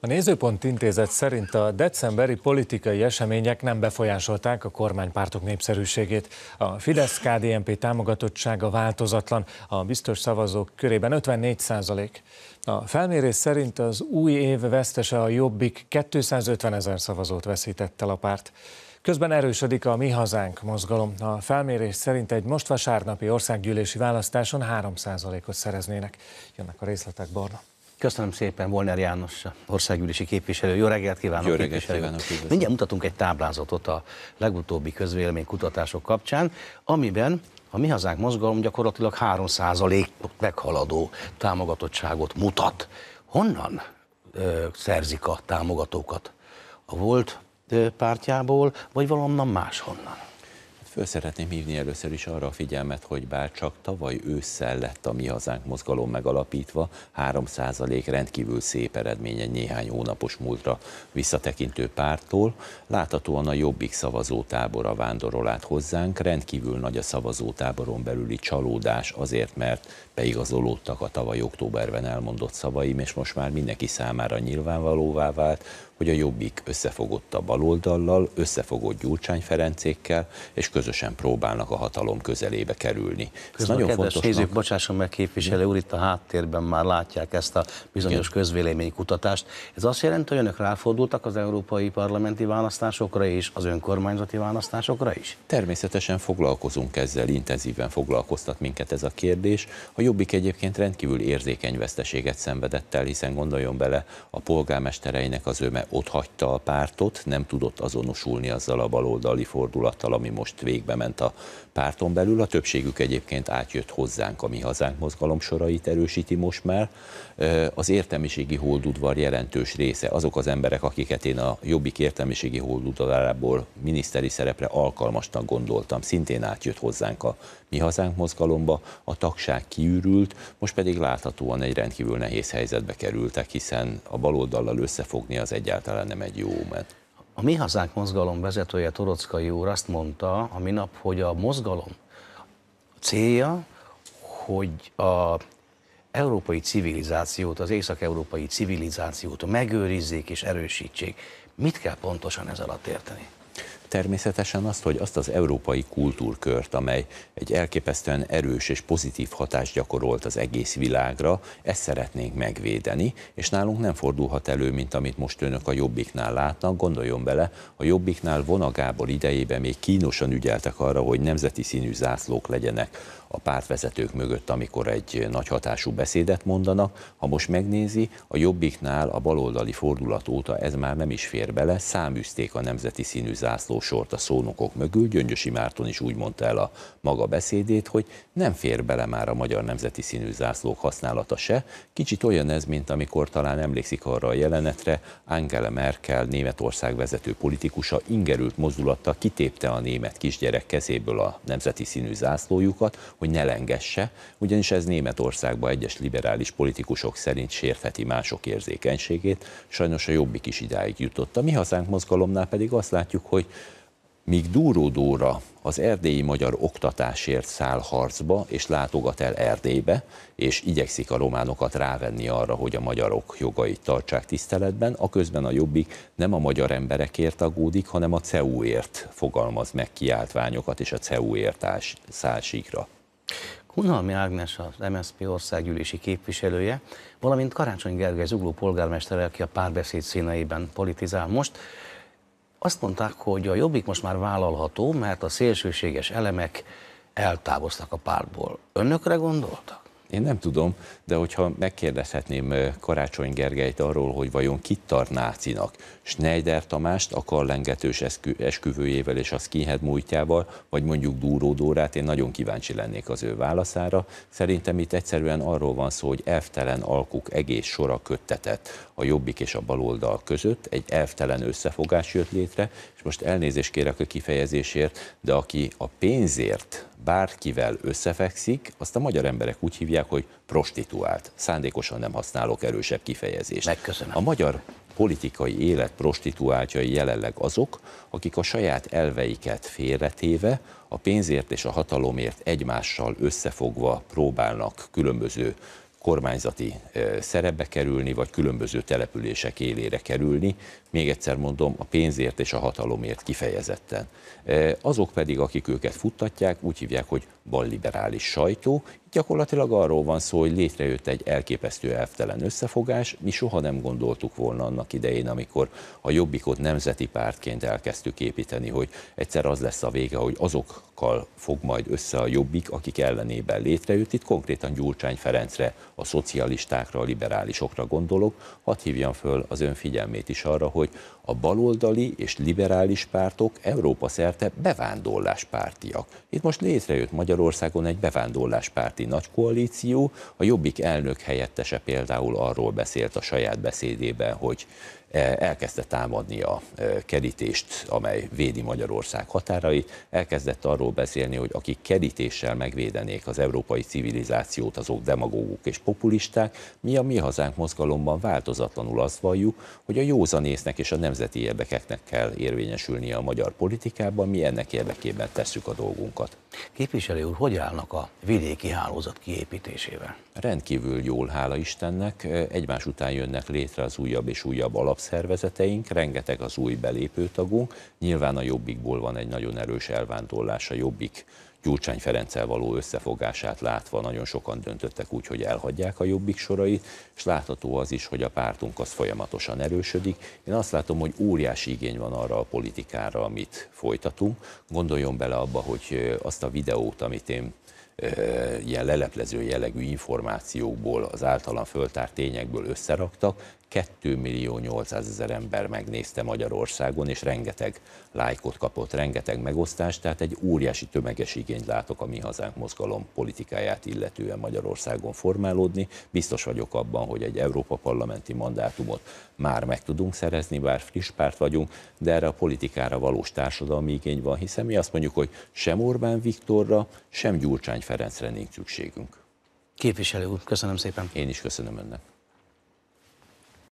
A Nézőpont intézet szerint a decemberi politikai események nem befolyásolták a kormánypártok népszerűségét. A fidesz KDMP támogatottsága változatlan, a biztos szavazók körében 54 százalék. A felmérés szerint az új év vesztese a Jobbik 250 ezer szavazót veszített el a párt. Közben erősödik a Mi Hazánk mozgalom. A felmérés szerint egy most vasárnapi országgyűlési választáson 3%-ot szereznének. Jönnek a részletek, Barna. Köszönöm szépen Volner János, országgyűlési képviselő. Jó reggelt kívánok, Jó reggelt képviselő. Kívánok, Képviselő. Mindjárt mutatunk egy táblázatot a legutóbbi közvélemény kutatások kapcsán, amiben a Mi Hazánk mozgalom gyakorlatilag 3%-ot meghaladó támogatottságot mutat. Honnan ö, szerzik a támogatókat? A volt ö, pártjából, vagy valonnan máshonnan? Föl szeretném hívni először is arra a figyelmet, hogy bár csak tavaly ősszel lett a Mi Hazánk mozgalom megalapítva, 3% rendkívül szép eredménye néhány hónapos múltra visszatekintő pártól, láthatóan a Jobbik szavazótábora vándorol át hozzánk, rendkívül nagy a szavazótáboron belüli csalódás azért, mert beigazolódtak a tavaly októberben elmondott szavaim, és most már mindenki számára nyilvánvalóvá vált, hogy a Jobbik összefogott a baloldallal, összefogott Gyurcsány Ferencékkel, és közösen próbálnak a hatalom közelébe kerülni. ez nagyon kedves fontosnak... nézők, bocsásson meg képviselő úr, itt a háttérben már látják ezt a bizonyos közvéleménykutatást. Ez azt jelenti, hogy önök ráfordultak az európai parlamenti választásokra és az önkormányzati választásokra is? Természetesen foglalkozunk ezzel, intenzíven foglalkoztat minket ez a kérdés. A Jobbik egyébként rendkívül érzékeny veszteséget szenvedett el, hiszen gondoljon bele a polgármestereinek az öme ott hagyta a pártot, nem tudott azonosulni azzal a baloldali fordulattal, ami most végbe ment a párton belül. A többségük egyébként átjött hozzánk, a mi hazánk mozgalom sorait erősíti most már. Az értelmiségi holdudvar jelentős része, azok az emberek, akiket én a jobbik értelmiségi holdudvarából miniszteri szerepre alkalmasnak gondoltam, szintén átjött hozzánk a mi hazánk mozgalomba, a tagság kiürült, most pedig láthatóan egy rendkívül nehéz helyzetbe kerültek, hiszen a baloldallal összefogni az egyáltalán egyáltalán nem egy jó mert... A Mi Hazánk mozgalom vezetője Torockai úr azt mondta a minap, hogy a mozgalom célja, hogy a európai civilizációt, az észak-európai civilizációt megőrizzék és erősítsék. Mit kell pontosan ez alatt érteni? természetesen azt, hogy azt az európai kultúrkört, amely egy elképesztően erős és pozitív hatást gyakorolt az egész világra, ezt szeretnénk megvédeni, és nálunk nem fordulhat elő, mint amit most önök a Jobbiknál látnak. Gondoljon bele, a Jobbiknál vonagából idejében még kínosan ügyeltek arra, hogy nemzeti színű zászlók legyenek a pártvezetők mögött, amikor egy nagy hatású beszédet mondanak. Ha most megnézi, a Jobbiknál a baloldali fordulat óta ez már nem is fér bele, száműzték a nemzeti színű zászló sort a szónokok mögül, Gyöngyösi Márton is úgy mondta el a maga beszédét, hogy nem fér bele már a magyar nemzeti színű zászlók használata se. Kicsit olyan ez, mint amikor talán emlékszik arra a jelenetre, Angela Merkel, Németország vezető politikusa ingerült mozdulattal kitépte a német kisgyerek kezéből a nemzeti színű zászlójukat, hogy ne lengesse, ugyanis ez Németországban egyes liberális politikusok szerint sértheti mások érzékenységét, sajnos a jobbik is idáig jutott. A mi hazánk mozgalomnál pedig azt látjuk, hogy míg Dúró Dóra az erdélyi magyar oktatásért száll harcba és látogat el Erdélybe, és igyekszik a románokat rávenni arra, hogy a magyarok jogait tartsák tiszteletben, a közben a jobbik nem a magyar emberekért aggódik, hanem a CEU-ért fogalmaz meg kiáltványokat és a CEU-ért szálsíkra. Kunhalmi Ágnes az MSZP országgyűlési képviselője, valamint Karácsony Gergely zugló polgármestere, aki a párbeszéd színeiben politizál most, azt mondták, hogy a jobbik most már vállalható, mert a szélsőséges elemek eltávoztak a pártból. Önökre gondoltak? Én nem tudom, de hogyha megkérdezhetném Karácsony Gergelyt arról, hogy vajon kit tart nácinak, Schneider Tamást a karlengetős eskü- esküvőjével és a skinhead múltjával, vagy mondjuk Dúró Dórát, én nagyon kíváncsi lennék az ő válaszára. Szerintem itt egyszerűen arról van szó, hogy elvtelen alkuk egész sora köttetett a jobbik és a baloldal között, egy elvtelen összefogás jött létre, és most elnézést kérek a kifejezésért, de aki a pénzért bárkivel összefekszik, azt a magyar emberek úgy hívják, hívják, hogy prostituált. Szándékosan nem használok erősebb kifejezést. Megköszönöm. A magyar politikai élet prostituáltjai jelenleg azok, akik a saját elveiket félretéve, a pénzért és a hatalomért egymással összefogva próbálnak különböző kormányzati szerepbe kerülni, vagy különböző települések élére kerülni. Még egyszer mondom, a pénzért és a hatalomért kifejezetten. Azok pedig, akik őket futtatják, úgy hívják, hogy balliberális sajtó. Gyakorlatilag arról van szó, hogy létrejött egy elképesztő elvtelen összefogás. Mi soha nem gondoltuk volna annak idején, amikor a Jobbikot nemzeti pártként elkezdtük építeni, hogy egyszer az lesz a vége, hogy azokkal fog majd össze a Jobbik, akik ellenében létrejött. Itt konkrétan Gyurcsány Ferencre, a szocialistákra, a liberálisokra gondolok. Hadd hívjam föl az ön figyelmét is arra, hogy a baloldali és liberális pártok Európa szerte pártiak. Itt most létrejött Magyar Magyarországon egy bevándorláspárti nagykoalíció, a Jobbik elnök helyettese például arról beszélt a saját beszédében, hogy E, elkezdte támadni a e, kerítést, amely védi Magyarország határait, elkezdett arról beszélni, hogy akik kerítéssel megvédenék az európai civilizációt, azok demagógok és populisták, mi a mi hazánk mozgalomban változatlanul azt valljuk, hogy a józanésznek és a nemzeti érdekeknek kell érvényesülnie a magyar politikában, mi ennek érdekében tesszük a dolgunkat. Képviselő úr, hogy állnak a vidéki hálózat kiépítésével? Rendkívül jól, hála Istennek, e, egymás után jönnek létre az újabb és újabb alapszervezetek, szervezeteink, rengeteg az új belépőtagunk, nyilván a Jobbikból van egy nagyon erős elvándorlás, a Jobbik Gyurcsány Ferenccel való összefogását látva nagyon sokan döntöttek úgy, hogy elhagyják a jobbik sorait, és látható az is, hogy a pártunk az folyamatosan erősödik. Én azt látom, hogy óriási igény van arra a politikára, amit folytatunk. Gondoljon bele abba, hogy azt a videót, amit én ilyen leleplező jellegű információkból, az általam föltárt tényekből összeraktak, 2 millió 800 ezer ember megnézte Magyarországon, és rengeteg lájkot kapott, rengeteg megosztást, tehát egy óriási tömeges igényt látok a Mi Hazánk mozgalom politikáját illetően Magyarországon formálódni. Biztos vagyok abban, hogy egy Európa parlamenti mandátumot már meg tudunk szerezni, bár friss párt vagyunk, de erre a politikára valós társadalmi igény van, hiszen mi azt mondjuk, hogy sem Orbán Viktorra, sem Gyurcsány Ferencre nincs szükségünk. Képviselő úr, köszönöm szépen. Én is köszönöm önnek.